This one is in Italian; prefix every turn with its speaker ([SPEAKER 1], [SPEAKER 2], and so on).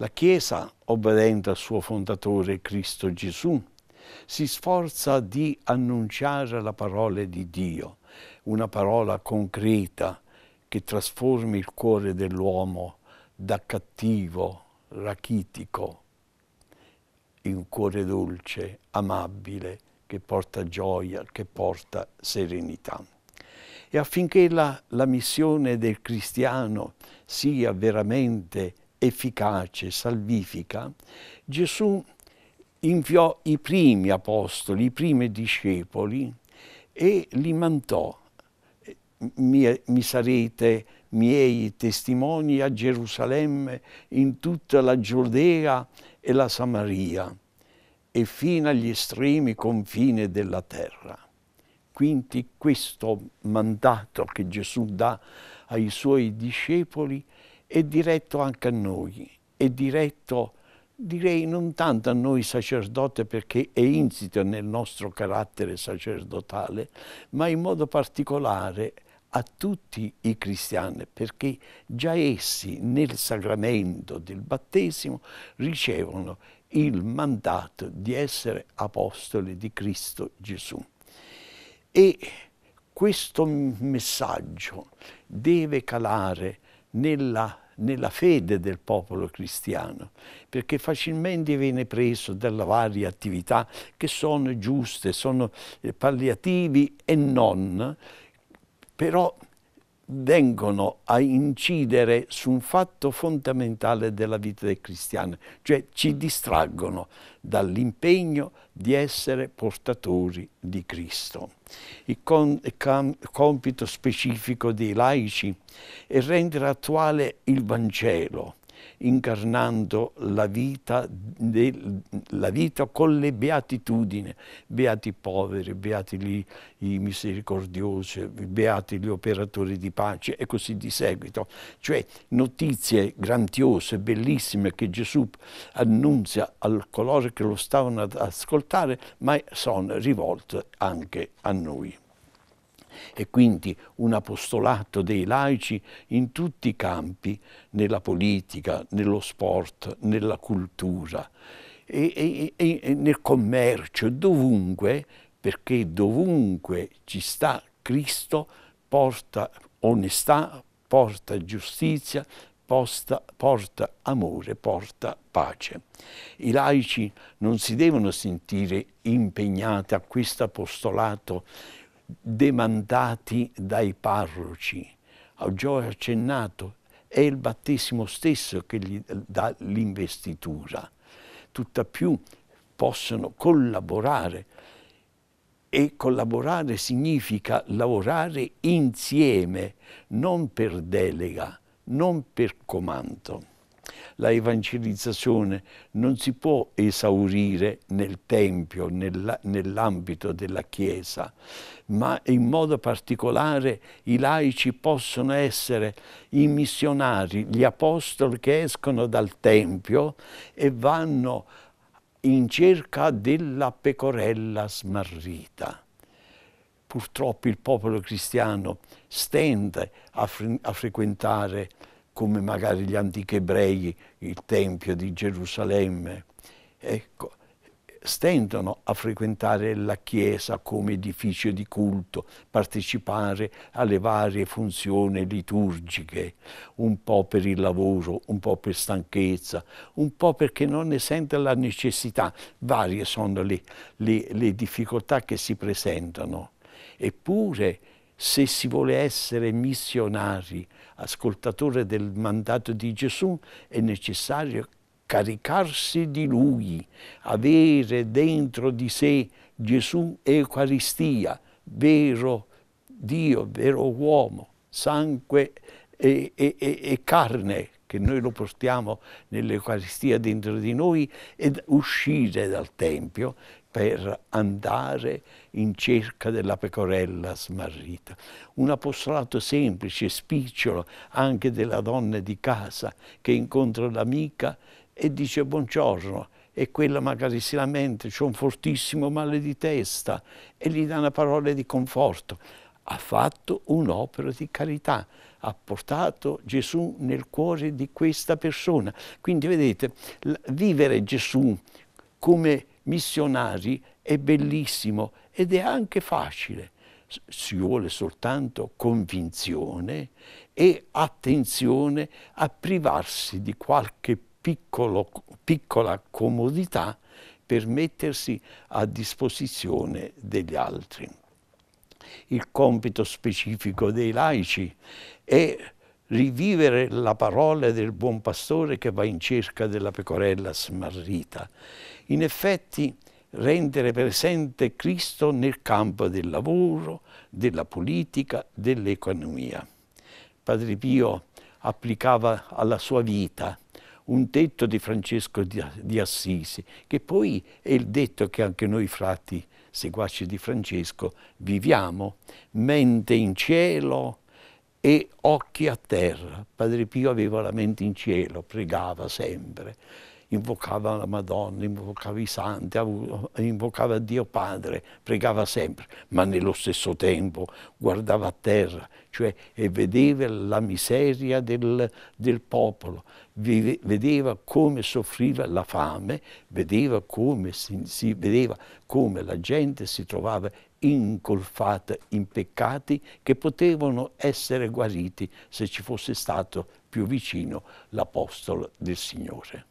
[SPEAKER 1] La Chiesa, obbedendo al suo fondatore Cristo Gesù, si sforza di annunciare la parola di Dio, una parola concreta che trasformi il cuore dell'uomo da cattivo, rachitico, in un cuore dolce, amabile, che porta gioia, che porta serenità. E affinché la, la missione del cristiano sia veramente efficace, salvifica, Gesù inviò i primi apostoli, i primi discepoli e li mandò. Mi, mi sarete miei testimoni a Gerusalemme, in tutta la Giudea e la Samaria e fino agli estremi confini della terra. Quindi questo mandato che Gesù dà ai suoi discepoli è diretto anche a noi, è diretto direi non tanto a noi sacerdoti perché è insito nel nostro carattere sacerdotale, ma in modo particolare a tutti i cristiani, perché già essi nel sacramento del battesimo ricevono il mandato di essere apostoli di Cristo Gesù. E questo messaggio deve calare nella nella fede del popolo cristiano, perché facilmente viene preso dalle varie attività che sono giuste, sono eh, palliativi e non, però vengono a incidere su un fatto fondamentale della vita del cristiano, cioè ci mm. distraggono dall'impegno di essere portatori di Cristo. Il, con, il compito specifico dei laici è rendere attuale il Vangelo, incarnando la vita, de, la vita con le beatitudini, beati i poveri, beati gli, i misericordiosi, beati gli operatori di pace e così di seguito. Cioè notizie grandiose, bellissime che Gesù annunzia a coloro che lo stavano ad ascoltare, ma sono rivolte anche a noi e quindi un apostolato dei laici in tutti i campi, nella politica, nello sport, nella cultura e, e, e nel commercio, dovunque, perché dovunque ci sta Cristo porta onestà, porta giustizia, Porta, porta, amore, porta pace. I laici non si devono sentire impegnati a questo apostolato demandati dai parroci. Ho ah, già accennato, è il battesimo stesso che gli dà l'investitura. Tutta più possono collaborare e collaborare significa lavorare insieme, non per delega, non per comando. La evangelizzazione non si può esaurire nel Tempio, nell'ambito della Chiesa, ma in modo particolare i laici possono essere i missionari, gli apostoli che escono dal Tempio e vanno in cerca della pecorella smarrita purtroppo il popolo cristiano stende a, fre a frequentare come magari gli antichi ebrei, il Tempio di Gerusalemme, ecco, stentano a frequentare la Chiesa come edificio di culto, partecipare alle varie funzioni liturgiche, un po' per il lavoro, un po' per stanchezza, un po' perché non ne sente la necessità. Varie sono le, le, le difficoltà che si presentano. Eppure se si vuole essere missionari, ascoltatori del mandato di Gesù, è necessario caricarsi di Lui, avere dentro di sé Gesù Eucaristia, vero Dio, vero uomo, sangue e, e, e carne, che noi lo portiamo nell'Eucaristia dentro di noi, ed uscire dal Tempio per andare in cerca della pecorella smarrita. Un apostolato semplice, spicciolo, anche della donna di casa che incontra l'amica e dice buongiorno e quella magari si lamenta, c'è un fortissimo male di testa e gli dà una parola di conforto. Ha fatto un'opera di carità, ha portato Gesù nel cuore di questa persona. Quindi vedete, vivere Gesù come missionari è bellissimo ed è anche facile. Si vuole soltanto convinzione e attenzione a privarsi di qualche piccolo, piccola comodità per mettersi a disposizione degli altri. Il compito specifico dei laici è rivivere la parola del buon pastore che va in cerca della pecorella smarrita. In effetti rendere presente Cristo nel campo del lavoro, della politica, dell'economia. Padre Pio applicava alla sua vita un detto di Francesco di Assisi, che poi è il detto che anche noi frati seguaci di Francesco viviamo, mente in cielo, e occhi a terra. Padre Pio aveva la mente in cielo, pregava sempre, invocava la Madonna, invocava i santi, invocava Dio Padre, pregava sempre, ma nello stesso tempo guardava a terra, cioè e vedeva la miseria del, del popolo, vedeva come soffriva la fame, vedeva come, si, si vedeva come la gente si trovava incolfata in peccati che potevano essere guariti se ci fosse stato più vicino l'Apostolo del Signore.